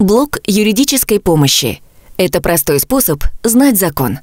Блок юридической помощи. Это простой способ знать закон.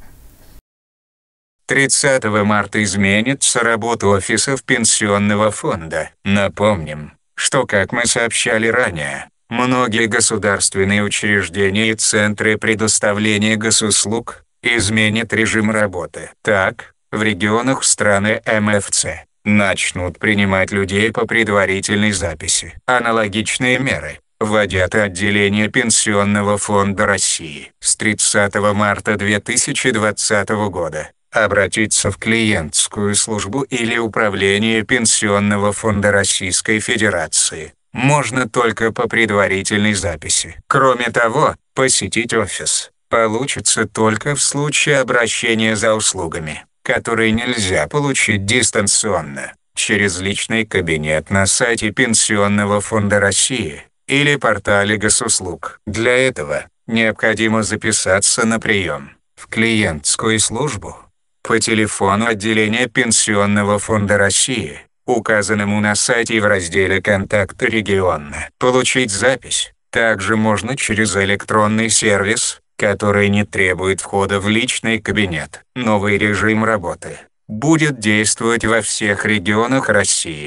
30 марта изменится работа офисов пенсионного фонда. Напомним, что, как мы сообщали ранее, многие государственные учреждения и центры предоставления госуслуг изменят режим работы. Так, в регионах страны МФЦ начнут принимать людей по предварительной записи. Аналогичные меры вводят отделение Пенсионного фонда России с 30 марта 2020 года обратиться в клиентскую службу или управление Пенсионного фонда Российской Федерации. Можно только по предварительной записи. Кроме того, посетить офис получится только в случае обращения за услугами, которые нельзя получить дистанционно через личный кабинет на сайте Пенсионного фонда России или портале госуслуг. Для этого необходимо записаться на прием в клиентскую службу по телефону отделения Пенсионного фонда России, указанному на сайте в разделе «Контакты региона». Получить запись также можно через электронный сервис, который не требует входа в личный кабинет. Новый режим работы будет действовать во всех регионах России.